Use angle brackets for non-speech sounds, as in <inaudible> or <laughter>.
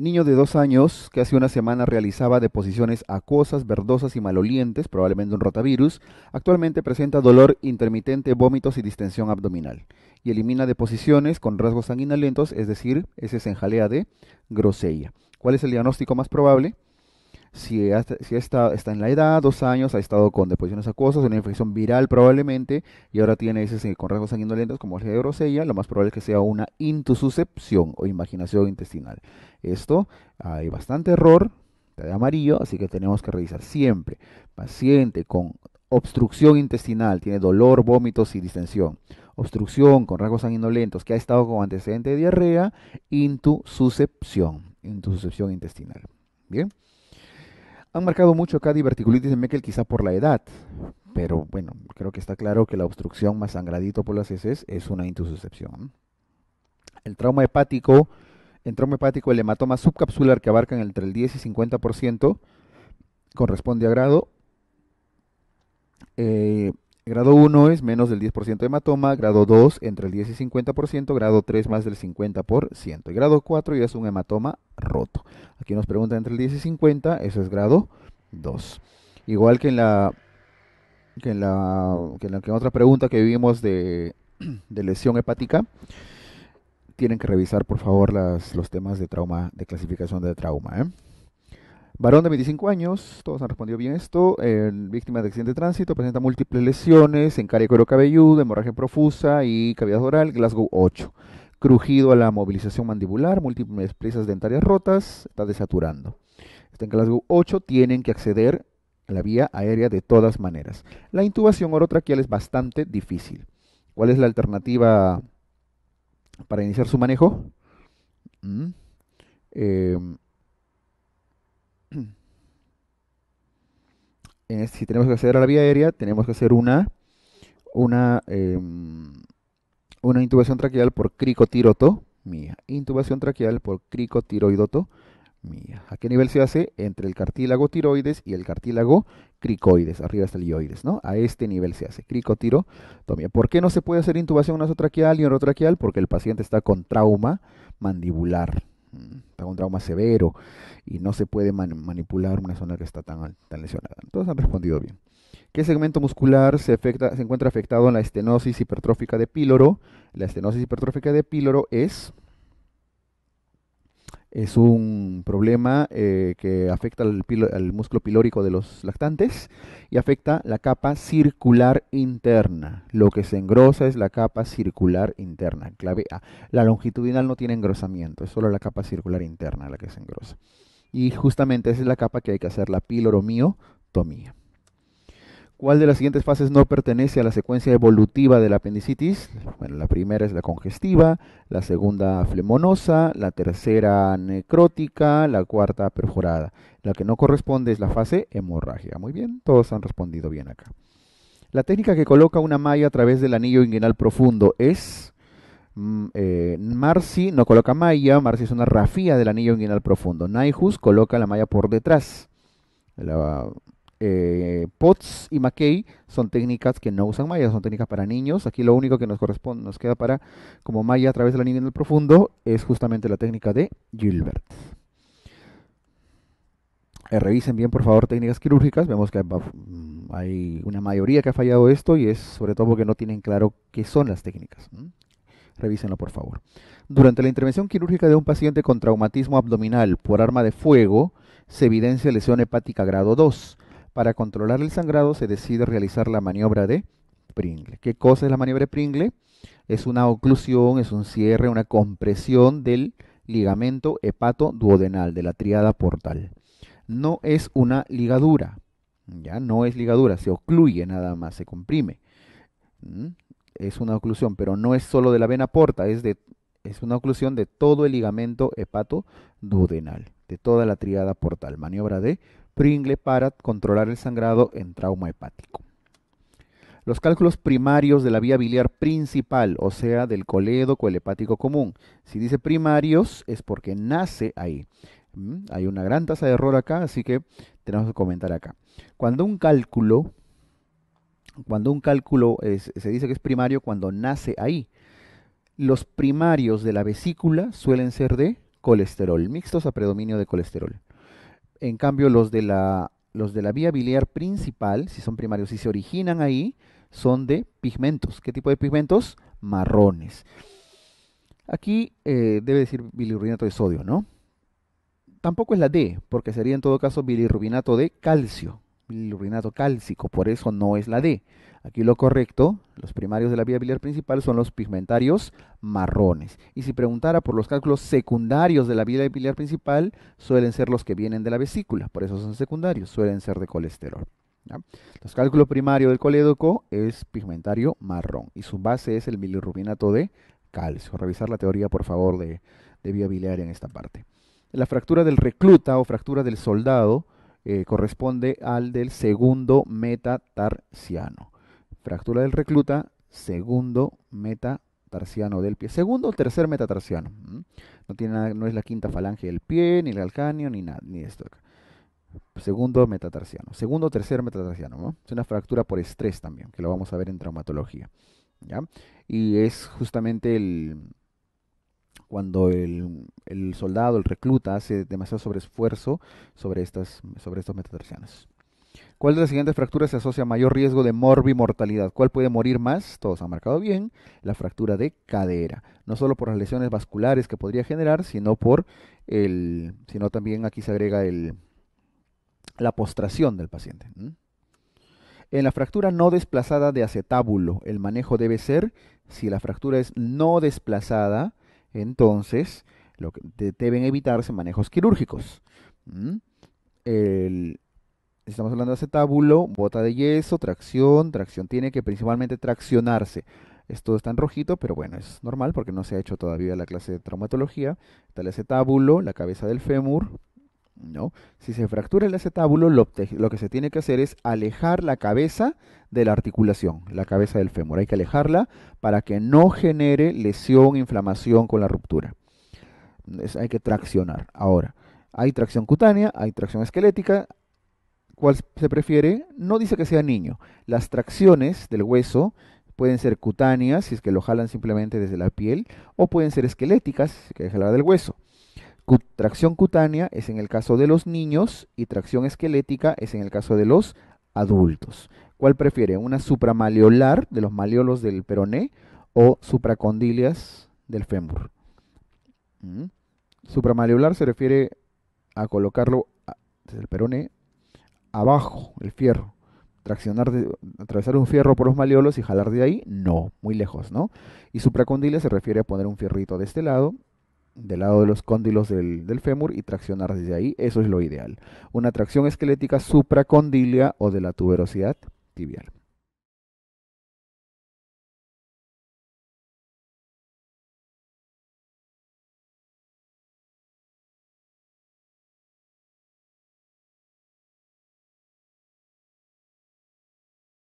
Niño de dos años que hace una semana realizaba deposiciones acuosas, verdosas y malolientes, probablemente un rotavirus, actualmente presenta dolor intermitente, vómitos y distensión abdominal. Y elimina deposiciones con rasgos sanguinalentos, es decir, es en de grosella. ¿Cuál es el diagnóstico más probable? si, está en la edad, dos años, ha estado con deposiciones acuosas, una infección viral probablemente, y ahora tiene ese con rasgos sanguinolentos como el de grosella, lo más probable es que sea una intususcepción o imaginación intestinal. Esto, hay bastante error de amarillo, así que tenemos que revisar siempre. Paciente con obstrucción intestinal, tiene dolor, vómitos y distensión. Obstrucción con rasgos sanguinolentos que ha estado con antecedente de diarrea, intususcepción, intususcepción intestinal. Bien. Han marcado mucho acá diverticulitis de Meckel quizá por la edad, pero bueno, creo que está claro que la obstrucción más sangradito por las heces es una intususcepción. El trauma hepático, en trauma hepático el hematoma subcapsular que abarca entre el 10 y 50% corresponde a grado. Eh, Grado 1 es menos del 10% de hematoma, grado 2 entre el 10 y 50%, grado 3 más del 50%. Y grado 4 ya es un hematoma roto. Aquí nos pregunta entre el 10 y 50, eso es grado 2. Igual que en la que en la otra pregunta que vimos <clears throat> de, lesión hepática, tienen que revisar por favor los temas de trauma, de clasificación de trauma. ¿eh? Varón de 25 años, todos han respondido bien esto, eh, víctima de accidente de tránsito, presenta múltiples lesiones en cara cuero cabelludo, hemorragia profusa y cavidad oral, Glasgow 8. Crujido a la movilización mandibular, múltiples presas dentarias rotas, está desaturando. Está en Glasgow 8, tienen que acceder a la vía aérea de todas maneras. La intubación orotraqueal es bastante difícil. ¿Cuál es la alternativa para iniciar su manejo? Eh, este, si tenemos que acceder a la vía aérea, tenemos que hacer una, una, em, una intubación traqueal por cricotiroto, mía. Intubación traqueal por cricotiroidoto, mía. ¿A qué nivel se hace? Entre el cartílago tiroides y el cartílago cricoides, arriba está el ioides, ¿no? A este nivel se hace, cricotirotomía. ¿Por qué no se puede hacer intubación nasotraqueal y orotraqueal? Porque el paciente está con trauma mandibular, está mm, con trauma severo y no se puede manipular una zona que está tan, tan lesionada. entonces han respondido bien. ¿Qué segmento muscular se, se encuentra afectado en la estenosis hipertrófica de píloro? La estenosis hipertrófica de píloro es es un problema eh, que afecta al, músculo pilórico de los lactantes y afecta la capa circular interna. Lo que se engrosa es la capa circular interna, clave A. La longitudinal no tiene engrosamiento, es solo la capa circular interna la que se engrosa. Y justamente esa es la capa que hay que hacer la tomía. ¿Cuál de las siguientes fases no pertenece a la secuencia evolutiva de la apendicitis? Bueno, la primera es la congestiva, la segunda flemonosa, la tercera necrótica, la cuarta perforada. La que no corresponde es la fase hemorrágica. Muy bien, todos han respondido bien acá. La técnica que coloca una malla a través del anillo inguinal profundo es... Mm, eh, Marci no coloca malla, Marci es una rafía del anillo inguinal profundo. Naihus coloca la malla por detrás. La, eh, POTS y McKay son técnicas que no usan malla, son técnicas para niños. Aquí lo único que nos corresponde, nos queda para como malla a través de la niña en el profundo, es justamente la técnica de Gilbert. Eh, revisen bien, por favor, técnicas quirúrgicas. Vemos que mm, hay una mayoría que ha fallado esto y es sobre todo porque no tienen claro qué son las técnicas. Revisenlo Revísenlo, por favor. Durante la intervención quirúrgica de un paciente con traumatismo abdominal por arma de fuego, se evidencia lesión hepática grado 2 para controlar el sangrado se decide realizar la maniobra de Pringle. ¿Qué cosa es la maniobra de Pringle? Es una oclusión, es un cierre, una compresión del ligamento hepato-duodenal de la triada portal. No es una ligadura, ya no es ligadura, se ocluye nada más, se comprime. ¿Mm? Es una oclusión, pero no es solo de la vena porta, es, de, es una oclusión de todo el ligamento hepato-duodenal, de toda la triada portal. Maniobra de Pringle para controlar el sangrado en trauma hepático. Los cálculos primarios de la vía biliar principal, o sea, del coledo hepático común. Si dice primarios es porque nace ahí. Mm, hay una gran tasa de error acá, así que tenemos que comentar acá. Cuando un cálculo, cuando un cálculo se dice que es primario cuando nace ahí. Los primarios de la vesícula suelen ser de colesterol, mixtos a predominio de colesterol. En cambio, los de la, los de la vía biliar principal, si son primarios, si se originan ahí, son de pigmentos. ¿Qué tipo de pigmentos? Marrones. Aquí eh, debe decir bilirrubinato de sodio, ¿no? Tampoco es la D, porque sería en todo caso bilirrubinato de calcio bilirrubinato cálcico, por eso no es la D. Aquí lo correcto, los primarios de la vía biliar principal son los pigmentarios marrones. Y si preguntara por los cálculos secundarios de la vía biliar principal, suelen ser los que vienen de la vesícula, por eso son secundarios, suelen ser de colesterol. Los cálculos primarios del colédoco es pigmentario marrón y su base es el bilirrubinato de calcio. Revisar la teoría, por favor, de, de vía biliar en esta parte. La fractura del recluta o fractura del soldado eh, corresponde al del segundo metatarsiano. Fractura del recluta, segundo metatarsiano del pie. Segundo o tercer metatarsiano. No, no es la quinta falange del pie, ni el calcáneo, ni nada, ni esto Segundo metatarsiano. Segundo o tercer metatarsiano. Es una fractura por estrés también, que lo vamos a ver en traumatología. Y es justamente el, cuando el, soldado, el recluta, hace demasiado sobreesfuerzo sobre, estas, sobre estos metatarsianos. ¿Cuál de las siguientes fracturas se asocia a mayor riesgo de morbi-mortalidad? ¿Cuál puede morir más? Todos han marcado bien. La fractura de cadera. No solo por las lesiones vasculares que podría generar, sino por el. sino también aquí se agrega el, la postración del paciente. En la fractura no desplazada de acetábulo, el manejo debe ser, si la fractura es no desplazada, entonces lo deben evitarse manejos quirúrgicos. estamos hablando de acetábulo, bota de yeso, tracción, tracción tiene que principalmente traccionarse. Esto está en rojito, pero bueno, es normal porque no se ha hecho todavía la clase de traumatología. Está el acetábulo, la cabeza del fémur, ¿no? Si se fractura el acetábulo, lo, que se tiene que hacer es alejar la cabeza de la articulación, la cabeza del fémur. Hay que alejarla para que no genere lesión, inflamación con la ruptura. hay que traccionar. Ahora, hay tracción cutánea, hay tracción esquelética. ¿Cuál se prefiere? No dice que sea niño. Las tracciones del hueso pueden ser cutáneas, si es que lo jalan simplemente desde la piel, o pueden ser esqueléticas, si es que jalar del hueso. Tracción cutánea es en el caso de los niños y tracción esquelética es en el caso de los adultos. ¿Cuál prefiere? ¿Una supramaleolar de los maleolos del peroné o supracondilias del fémur? Mm. Supramaleolar se refiere a colocarlo ah, desde el peroné abajo, el fierro. Traccionar, atravesar un fierro por los maleolos y jalar de ahí, no, muy lejos, ¿no? Y supracondilia se refiere a poner un fierrito de este lado del lado de los cóndilos del, fémur y traccionar desde ahí. Eso es lo ideal. Una tracción esquelética supracondilia o de la tuberosidad tibial.